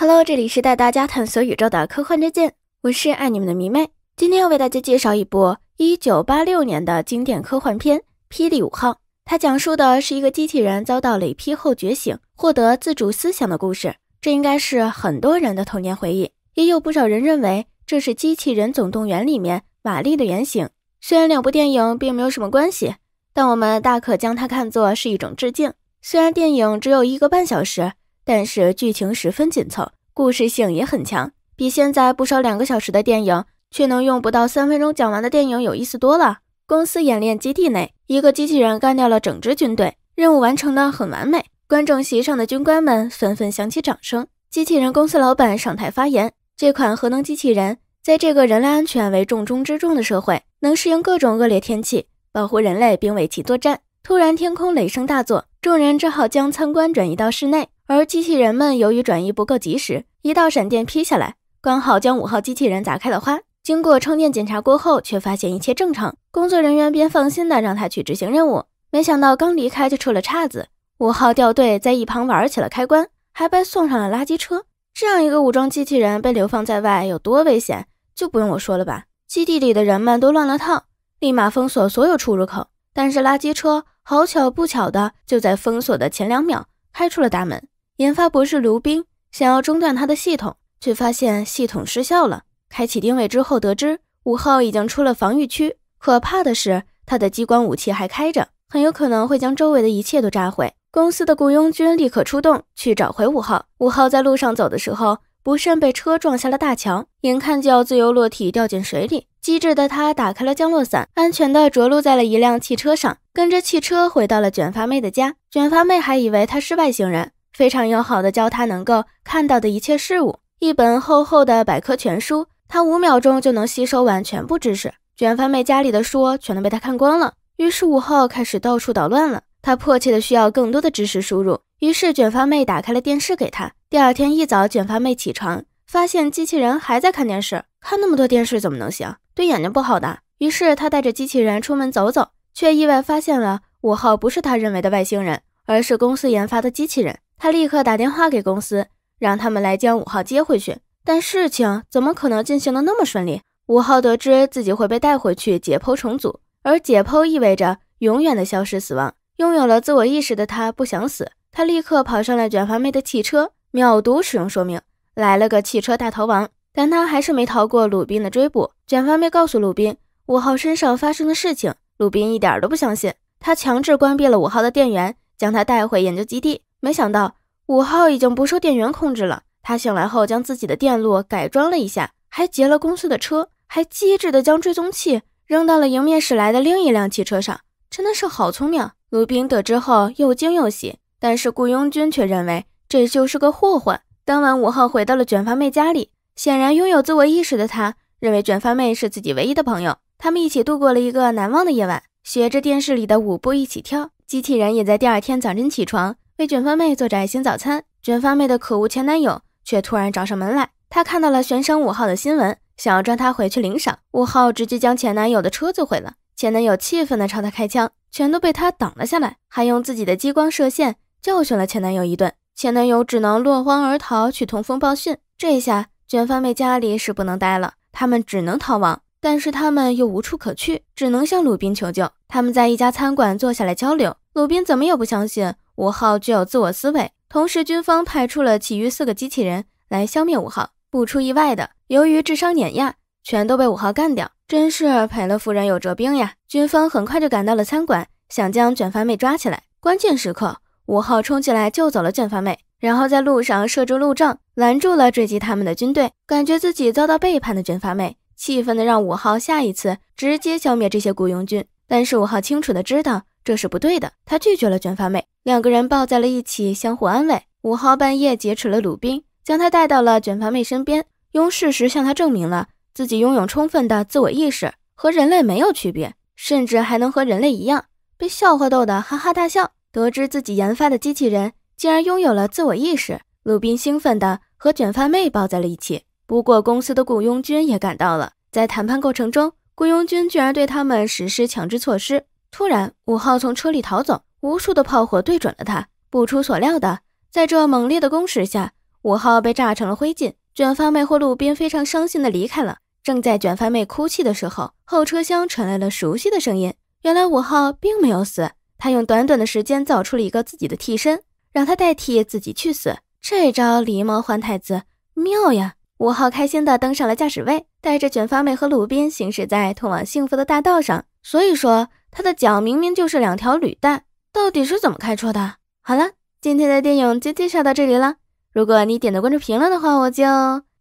Hello，这里是带大家探索宇宙的科幻推荐，我是爱你们的迷妹。今天要为大家介绍一部1986年的经典科幻片《霹雳五号》，它讲述的是一个机器人遭到雷劈后觉醒，获得自主思想的故事。这应该是很多人的童年回忆，也有不少人认为这是《机器人总动员》里面玛丽的原型。虽然两部电影并没有什么关系，但我们大可将它看作是一种致敬。虽然电影只有一个半小时。但是剧情十分紧凑，故事性也很强，比现在不少两个小时的电影却能用不到三分钟讲完的电影有意思多了。公司演练基地内，一个机器人干掉了整支军队，任务完成的很完美。观众席上的军官们纷纷响起掌声。机器人公司老板上台发言：这款核能机器人在这个人类安全为重中之重的社会，能适应各种恶劣天气，保护人类并为其作战。突然，天空雷声大作，众人只好将参观转移到室内。而机器人们由于转移不够及时，一道闪电劈下来，刚好将五号机器人砸开了花。经过充电检查过后，却发现一切正常，工作人员便放心的让他去执行任务。没想到刚离开就出了岔子，五号掉队，在一旁玩起了开关，还被送上了垃圾车。这样一个武装机器人被流放在外，有多危险，就不用我说了吧？基地里的人们都乱了套，立马封锁所有出入口。但是垃圾车好巧不巧的就在封锁的前两秒开出了大门。研发博士卢斌想要中断他的系统，却发现系统失效了。开启定位之后，得知五号已经出了防御区。可怕的是，他的激光武器还开着，很有可能会将周围的一切都炸毁。公司的雇佣军立刻出动去找回五号。五号在路上走的时候，不慎被车撞下了大桥，眼看就要自由落体掉进水里，机智的他打开了降落伞，安全的着陆在了一辆汽车上，跟着汽车回到了卷发妹的家。卷发妹还以为他是外星人。非常友好的教他能够看到的一切事物，一本厚厚的百科全书，他五秒钟就能吸收完全部知识。卷发妹家里的书全都被他看光了，于是五号开始到处捣乱了。他迫切的需要更多的知识输入，于是卷发妹打开了电视给他。第二天一早，卷发妹起床发现机器人还在看电视，看那么多电视怎么能行？对眼睛不好的。于是他带着机器人出门走走，却意外发现了五号不是他认为的外星人，而是公司研发的机器人。他立刻打电话给公司，让他们来将五号接回去。但事情怎么可能进行的那么顺利？五号得知自己会被带回去解剖重组，而解剖意味着永远的消失、死亡。拥有了自我意识的他不想死，他立刻跑上了卷发妹的汽车，秒读使用说明，来了个汽车大逃亡。但他还是没逃过鲁宾的追捕。卷发妹告诉鲁宾五号身上发生的事情，鲁宾一点都不相信，他强制关闭了五号的电源，将他带回研究基地。没想到五号已经不受电源控制了。他醒来后将自己的电路改装了一下，还劫了公司的车，还机智的将追踪器扔到了迎面驶来的另一辆汽车上，真的是好聪明。卢宾得知后又惊又喜，但是雇佣军却认为这就是个祸患。当晚五号回到了卷发妹家里，显然拥有自我意识的他认为卷发妹是自己唯一的朋友。他们一起度过了一个难忘的夜晚，学着电视里的舞步一起跳。机器人也在第二天早晨起床。被卷发妹做着爱心早餐，卷发妹的可恶前男友却突然找上门来。他看到了悬赏五号的新闻，想要抓他回去领赏。五号直接将前男友的车子毁了，前男友气愤地朝他开枪，全都被他挡了下来，还用自己的激光射线教训了前男友一顿。前男友只能落荒而逃去通风报信。这下卷发妹家里是不能待了，他们只能逃亡，但是他们又无处可去，只能向鲁宾求救。他们在一家餐馆坐下来交流，鲁宾怎么也不相信。五号具有自我思维，同时军方派出了其余四个机器人来消灭五号。不出意外的，由于智商碾压，全都被五号干掉，真是赔了夫人又折兵呀！军方很快就赶到了餐馆，想将卷发妹抓起来。关键时刻，五号冲进来救走了卷发妹，然后在路上设置路障，拦住了追击他们的军队。感觉自己遭到背叛的卷发妹气愤的让五号下一次直接消灭这些雇佣军，但是五号清楚的知道。这是不对的，他拒绝了卷发妹，两个人抱在了一起，相互安慰。五号半夜劫持了鲁宾，将他带到了卷发妹身边，用事实向他证明了自己拥有充分的自我意识，和人类没有区别，甚至还能和人类一样被笑话逗得哈哈大笑。得知自己研发的机器人竟然拥有了自我意识，鲁宾兴奋的和卷发妹抱在了一起。不过，公司的雇佣军也赶到了，在谈判过程中，雇佣军居然对他们实施强制措施。突然，五号从车里逃走，无数的炮火对准了他。不出所料的，在这猛烈的攻势下，五号被炸成了灰烬。卷发妹和鲁滨非常伤心的离开了。正在卷发妹哭泣的时候，后车厢传来了熟悉的声音。原来五号并没有死，他用短短的时间造出了一个自己的替身，让他代替自己去死。这招狸猫换太子，妙呀！五号开心的登上了驾驶位，带着卷发妹和鲁滨行驶在通往幸福的大道上。所以说。他的脚明明就是两条履带，到底是怎么开车的？好了，今天的电影就介绍到这里了。如果你点的关注评论的话，我就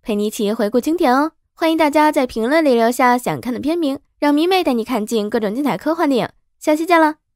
陪你一起回顾经典哦。欢迎大家在评论里留下想看的片名，让迷妹带你看尽各种精彩科幻电影。下期见了。